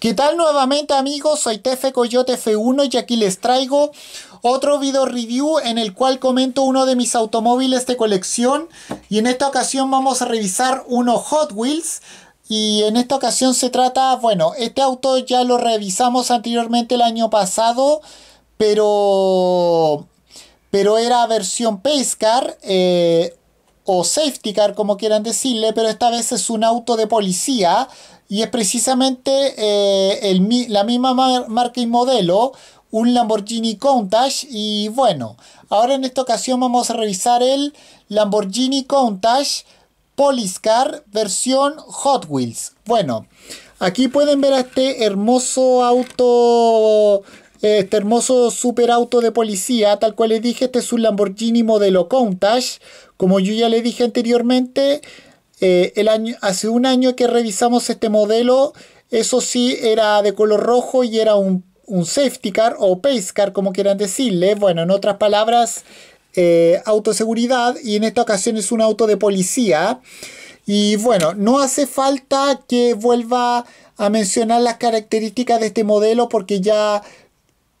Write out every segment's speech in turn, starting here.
¿Qué tal nuevamente amigos? Soy Tefe Coyote F1 y aquí les traigo otro video review en el cual comento uno de mis automóviles de colección y en esta ocasión vamos a revisar uno Hot Wheels y en esta ocasión se trata, bueno, este auto ya lo revisamos anteriormente el año pasado pero pero era versión Pescar. eh, o safety car, como quieran decirle, pero esta vez es un auto de policía y es precisamente eh, el, la misma marca y modelo, un Lamborghini Countach y bueno, ahora en esta ocasión vamos a revisar el Lamborghini Countach Car versión Hot Wheels. Bueno, aquí pueden ver a este hermoso auto este hermoso super auto de policía, tal cual les dije, este es un Lamborghini modelo Countach. Como yo ya le dije anteriormente, eh, el año, hace un año que revisamos este modelo, eso sí era de color rojo y era un, safety car o pace car, como quieran decirle. Bueno, en otras palabras, eh, autoseguridad y en esta ocasión es un auto de policía. Y bueno, no hace falta que vuelva a mencionar las características de este modelo porque ya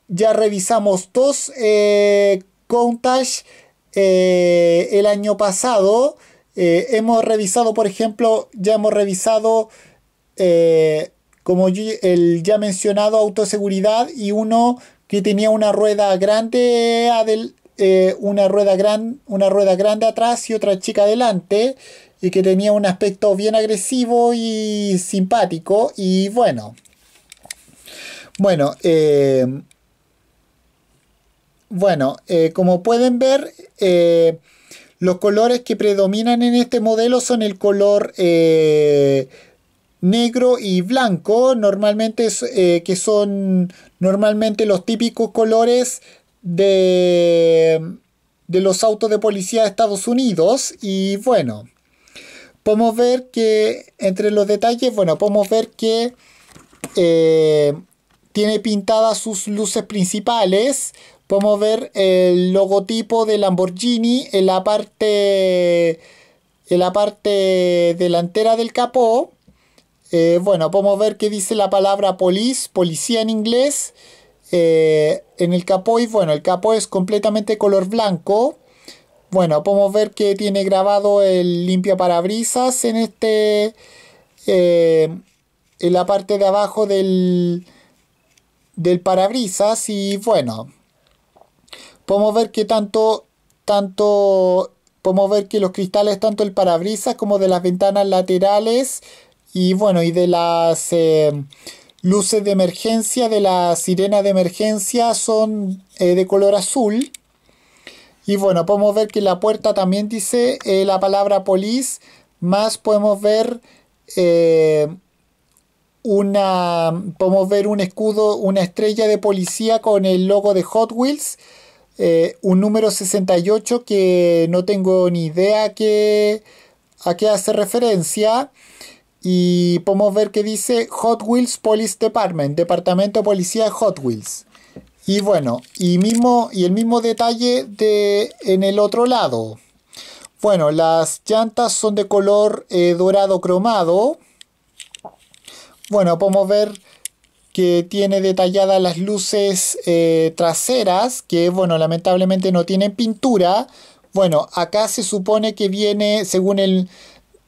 ya revisamos dos eh, eh el año pasado. Eh, hemos revisado, por ejemplo, ya hemos revisado, eh, como el ya mencionado, autoseguridad y uno que tenía una rueda grande una, rueda una rueda grande atrás y otra chica adelante y que tenía un aspecto bien agresivo y simpático y bueno bueno bueno, eh, como pueden ver, eh, los colores que predominan en este modelo son el color eh, negro y blanco, normalmente que son normalmente los típicos colores de, de los autos de policía de Estados Unidos. Y bueno, podemos ver que entre los detalles, bueno, podemos ver que tiene pintadas sus luces principales podemos ver el logotipo de Lamborghini en la parte en la parte delantera del capó eh, bueno podemos ver que dice la palabra police policía en inglés eh, en el capó y bueno el capó es completamente color blanco bueno podemos ver que tiene grabado el limpio parabrisas en este eh, en la parte de abajo del del parabrisas y bueno podemos ver que tanto, tanto, podemos ver que los cristales tanto el parabrisas como de las ventanas laterales y bueno, y de las eh, luces de emergencia, de la sirena de emergencia son eh, de color azul. Y bueno, podemos ver que la puerta también dice eh, la palabra police, más podemos ver una podemos ver un escudo, una estrella de policía con el logo de Hot Wheels. Eh, un número 68 que no tengo ni idea a qué hace referencia. Y podemos ver que dice Hot Wheels Police Department, Departamento de Policía de Hot Wheels. Y bueno, y, mismo, y el mismo detalle de, en el otro lado. Bueno, las llantas son de color eh, dorado cromado. Bueno, podemos ver que tiene detalladas las luces eh, traseras, que bueno, lamentablemente no tienen pintura. Bueno, acá se supone que viene, según, el,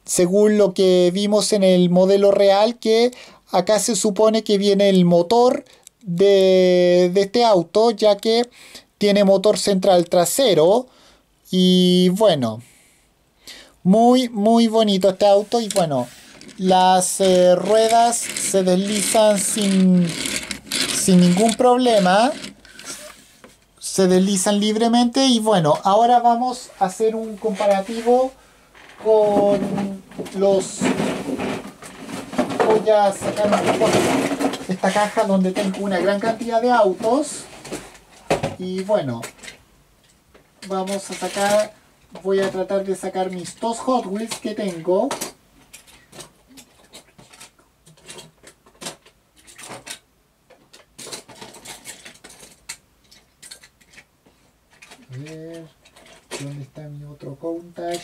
según lo que vimos en el modelo real, que acá se supone que viene el motor de, de este auto, ya que tiene motor central trasero. Y bueno, muy, muy bonito este auto y bueno, las eh, ruedas se deslizan sin, ningún problema. Se deslizan libremente y bueno, ahora vamos a hacer un comparativo con los... Voy a sacar esta caja donde tengo una gran cantidad de autos. Y bueno, vamos a sacar voy a tratar de sacar mis dos Hot Wheels que tengo A ver, ¿dónde está mi otro Countach?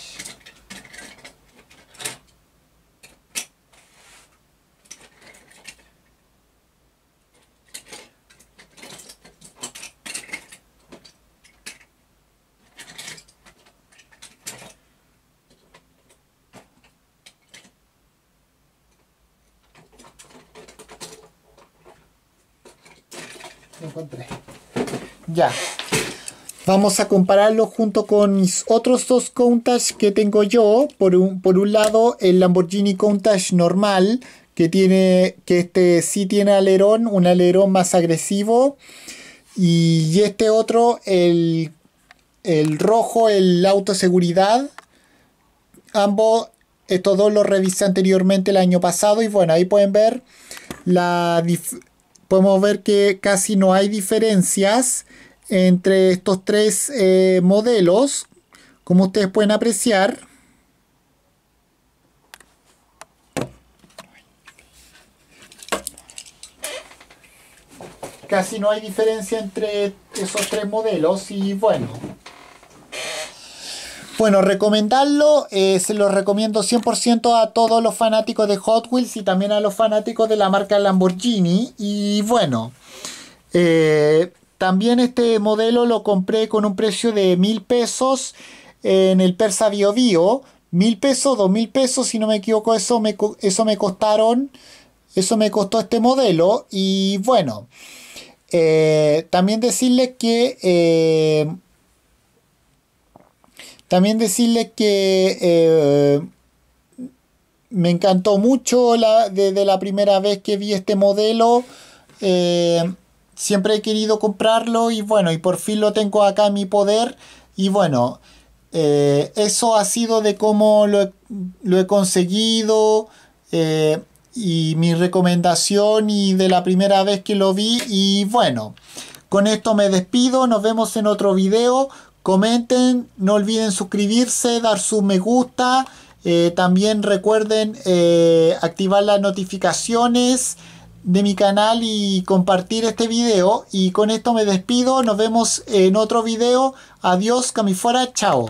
Lo encontré. Ya. Vamos a compararlo junto con mis otros dos Countach que tengo yo. Por un, por un lado, el Lamborghini Countach normal, que tiene que este sí tiene alerón, un alerón más agresivo. Y este otro, el, el rojo, el autoseguridad. Ambos, estos dos los revisé anteriormente el año pasado. Y bueno, ahí pueden ver podemos ver que casi no hay diferencias entre estos tres eh, modelos, como ustedes pueden apreciar, casi no hay diferencia entre esos tres modelos y bueno. Bueno, recomendarlo, eh, se lo recomiendo 100% a todos los fanáticos de Hot Wheels y también a los fanáticos de la marca Lamborghini. Y bueno, eh, también este modelo lo compré con un precio de mil pesos en el Persa Bio Bio. Mil pesos, dos mil pesos, si no me equivoco, eso me, eso me costaron. Eso me costó este modelo. Y bueno, eh, también decirles que. Eh, también decirles que. Eh, me encantó mucho desde la primera vez que vi este modelo siempre he querido comprarlo y bueno, y por fin lo tengo acá en mi poder y bueno, eh, eso ha sido de cómo lo he, conseguido eh, y mi recomendación y de la primera vez que lo vi y bueno, con esto me despido, nos vemos en otro video, comenten, no olviden suscribirse, dar su me gusta. Eh, también recuerden activar las notificaciones de mi canal y compartir este video. Y con esto me despido. Nos vemos en otro video. Adiós, Camifuera. Chao.